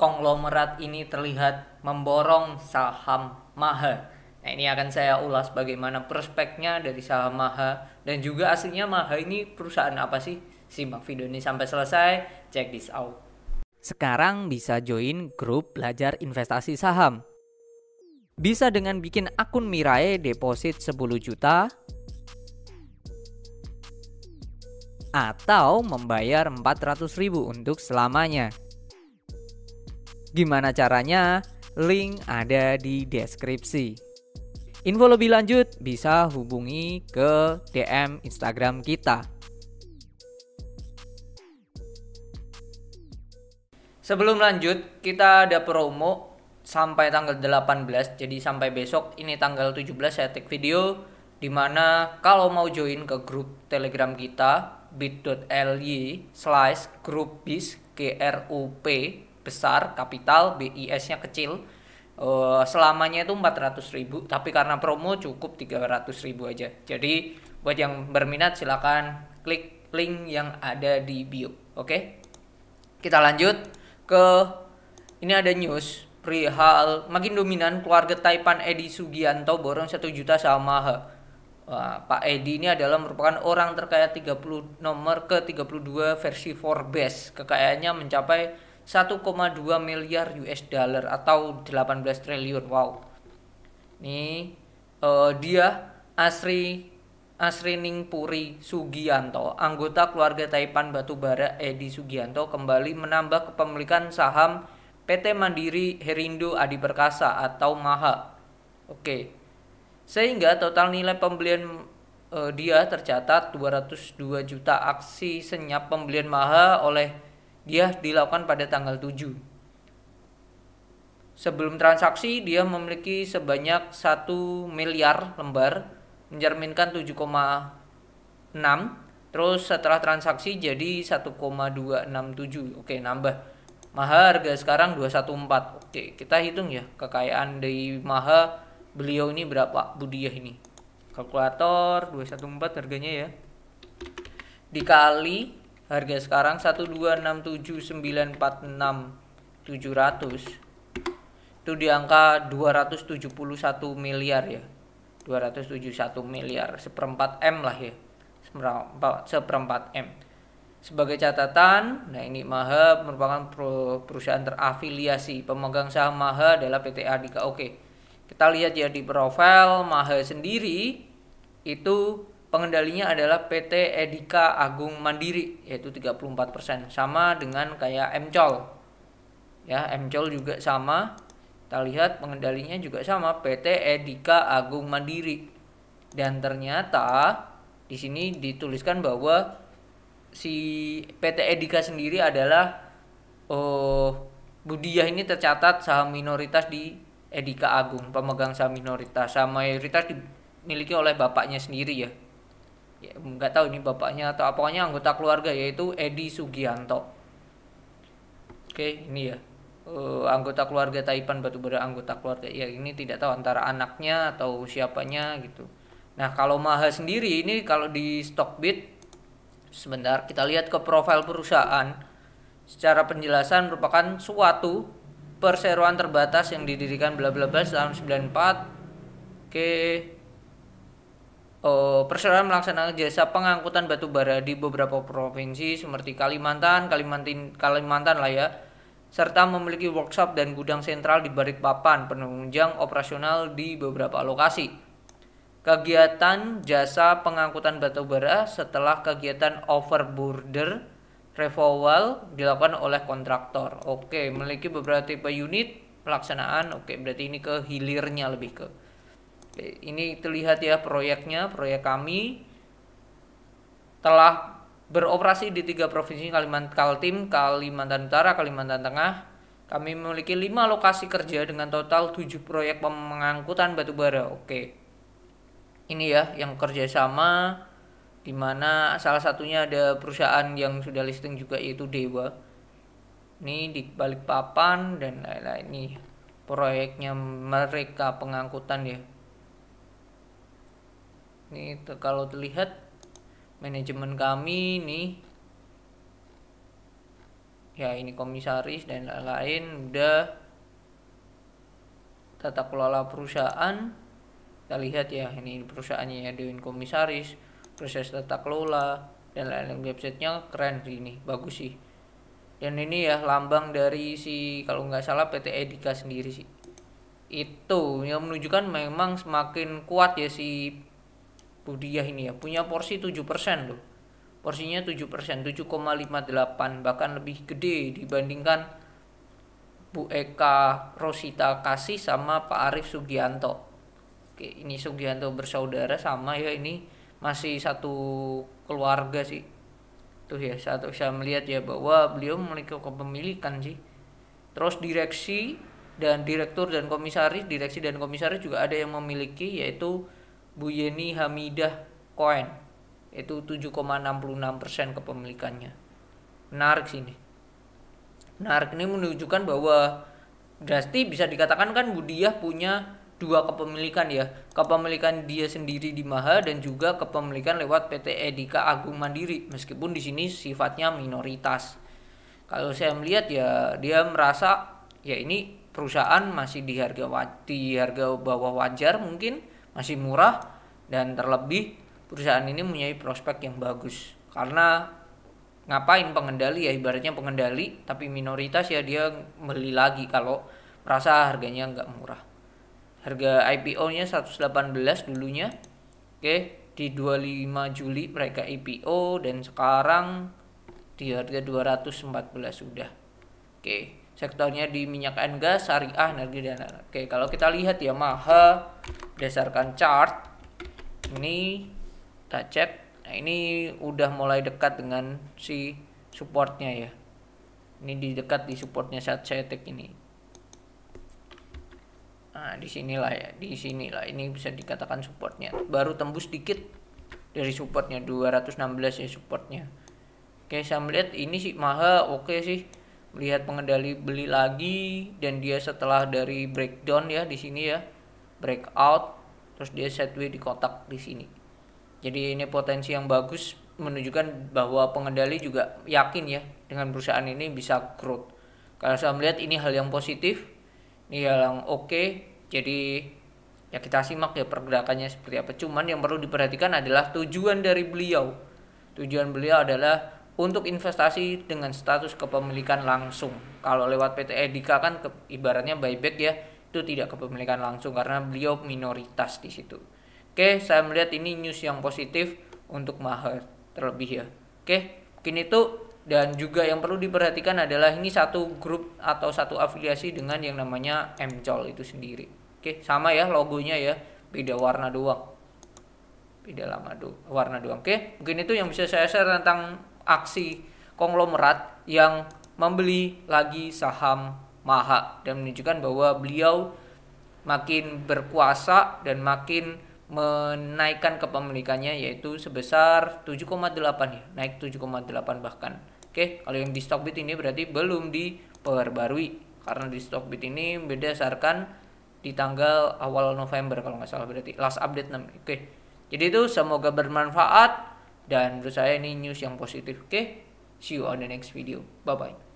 konglomerat ini terlihat memborong saham Maha. Nah, ini akan saya ulas bagaimana prospeknya dari saham Maha dan juga aslinya Maha ini perusahaan apa sih? Simak video ini sampai selesai, check this out. Sekarang bisa join grup belajar investasi saham. Bisa dengan bikin akun Mirae deposit 10 juta atau membayar 400 ribu untuk selamanya. Gimana caranya? Link ada di deskripsi. Info lebih lanjut bisa hubungi ke DM Instagram kita. Sebelum lanjut, kita ada promo sampai tanggal 18. Jadi sampai besok ini tanggal 17 saya take video dimana kalau mau join ke grup telegram kita bit.ly slash grup bis grup besar kapital BIS-nya kecil uh, selamanya itu 400 ribu tapi karena promo cukup 300 ribu aja jadi buat yang berminat silahkan klik link yang ada di bio oke okay? kita lanjut ke ini ada news perihal makin dominan keluarga Taipan Edi Sugianto borong 1 juta sama Pak Edi ini adalah merupakan orang terkaya 30 nomor ke 32 versi Forbes. Kekayaannya mencapai 1,2 miliar US dollar atau 18 triliun. Wow. Nih uh, dia Asri Asrining Puri Sugianto, anggota keluarga Taipan Batubara Edi Sugianto kembali menambah kepemilikan saham PT Mandiri Herindo Adi Perkasa atau MAHA. Oke. Sehingga total nilai pembelian eh, dia tercatat 202 juta aksi senyap pembelian MAHA oleh dia dilakukan pada tanggal 7. Sebelum transaksi dia memiliki sebanyak 1 miliar lembar mencerminkan 7,6 terus setelah transaksi jadi 1,267 oke nambah Maha harga sekarang 214 oke kita hitung ya kekayaan dari Maha beliau ini berapa budiah ini kalkulator 214 harganya ya dikali harga sekarang 1267946.700 itu di angka 271 miliar ya 271 miliar seperempat M lah ya seperempat M sebagai catatan, nah ini Maha merupakan perusahaan terafiliasi. Pemegang saham Maha adalah PT Adika. Oke. Kita lihat ya di profil Maha sendiri itu pengendalinya adalah PT Edika Agung Mandiri yaitu 34% sama dengan kayak Mcol ya Mcol juga sama kita lihat pengendalinya juga sama PT Edika Agung Mandiri dan ternyata di sini dituliskan bahwa si PT Edika sendiri adalah oh Budiah ini tercatat saham minoritas di Edika Agung pemegang saham minoritas saham mayoritas dimiliki oleh bapaknya sendiri ya ya, tahu ini bapaknya atau apanya anggota keluarga yaitu Edi Sugianto oke ini ya uh, anggota keluarga Taipan Batubara anggota keluarga ya ini tidak tahu antara anaknya atau siapanya gitu nah kalau Maha sendiri ini kalau di Stockbit sebentar kita lihat ke profil perusahaan secara penjelasan merupakan suatu perseroan terbatas yang didirikan bla bla bla tahun 94 oke Uh, eh, perseroan melaksanakan jasa pengangkutan batu bara di beberapa provinsi seperti Kalimantan, Kalimantan, Kalimantan lah ya, serta memiliki workshop dan gudang sentral di Balikpapan penunjang operasional di beberapa lokasi. Kegiatan jasa pengangkutan batu bara setelah kegiatan over border revoval dilakukan oleh kontraktor. Oke, memiliki beberapa tipe unit pelaksanaan. Oke, berarti ini ke hilirnya lebih ke ini terlihat ya proyeknya, proyek kami telah beroperasi di tiga provinsi Kalimantan Kaltim, Kalimantan Utara, Kalimantan Tengah. Kami memiliki lima lokasi kerja dengan total tujuh proyek pengangkutan batu bara. Oke. Ini ya yang kerjasama di mana salah satunya ada perusahaan yang sudah listing juga yaitu Dewa. Ini di Balikpapan dan lain-lain Ini proyeknya mereka pengangkutan ya. Nih kalau terlihat manajemen kami nih ya ini komisaris dan lain-lain udah tata kelola perusahaan kita lihat ya ini perusahaannya ya Dewin Komisaris proses tata kelola dan lain-lain websitenya keren sih ini bagus sih dan ini ya lambang dari si kalau nggak salah PT Edika sendiri sih itu yang menunjukkan memang semakin kuat ya si dia ini ya punya porsi 7% loh porsinya 7% 7,58 bahkan lebih gede dibandingkan Bu Eka Rosita Kasih sama Pak Arif Sugianto Oke, ini Sugianto bersaudara sama ya ini masih satu keluarga sih tuh ya satu saya melihat ya bahwa beliau memiliki kepemilikan sih terus direksi dan direktur dan komisaris direksi dan komisaris juga ada yang memiliki yaitu Bu Yeni Hamidah Koen itu 7,66% kepemilikannya. Menarik sini. Menarik ini menunjukkan bahwa Drasti bisa dikatakan kan Budiah punya dua kepemilikan ya. Kepemilikan dia sendiri di Maha dan juga kepemilikan lewat PT Edika Agung Mandiri meskipun di sini sifatnya minoritas. Kalau saya melihat ya dia merasa ya ini perusahaan masih di harga di harga bawah wajar mungkin masih murah dan terlebih perusahaan ini mempunyai prospek yang bagus karena ngapain pengendali ya ibaratnya pengendali tapi minoritas ya dia beli lagi kalau merasa harganya nggak murah harga IPO-nya 118 dulunya oke okay. di 25 Juli mereka IPO dan sekarang di harga 214 sudah oke okay sektornya di minyak dan gas, syariah, energi dan Oke, kalau kita lihat ya maha berdasarkan chart ini kita cek. Nah, ini udah mulai dekat dengan si supportnya ya. Ini di dekat di supportnya saat saya tek ini. Nah, di sinilah ya, di sinilah. Ini bisa dikatakan supportnya. Baru tembus dikit dari supportnya 216 ya supportnya. Oke, saya melihat ini sih maha oke okay sih melihat pengendali beli lagi dan dia setelah dari breakdown ya di sini ya breakout terus dia setui di kotak di sini jadi ini potensi yang bagus menunjukkan bahwa pengendali juga yakin ya dengan perusahaan ini bisa growth kalau saya melihat ini hal yang positif ini hal yang oke okay. jadi ya kita simak ya pergerakannya seperti apa cuman yang perlu diperhatikan adalah tujuan dari beliau tujuan beliau adalah untuk investasi dengan status kepemilikan langsung. Kalau lewat PT Edika kan ke, ibaratnya buyback ya, itu tidak kepemilikan langsung karena beliau minoritas di situ. Oke, saya melihat ini news yang positif untuk Maher terlebih ya. Oke, mungkin itu dan juga yang perlu diperhatikan adalah ini satu grup atau satu afiliasi dengan yang namanya MCOL itu sendiri. Oke, sama ya logonya ya, beda warna doang. Beda lama do warna doang. Oke, mungkin itu yang bisa saya share tentang aksi konglomerat yang membeli lagi saham Maha dan menunjukkan bahwa beliau makin berkuasa dan makin menaikkan kepemilikannya yaitu sebesar 7,8 ya, naik 7,8 bahkan. Oke, kalau yang di Stockbit ini berarti belum diperbarui karena di Stockbit ini berdasarkan di tanggal awal November kalau nggak salah berarti last update 6. Oke. Jadi itu semoga bermanfaat dan menurut saya ini news yang positif oke okay? see you on the next video bye bye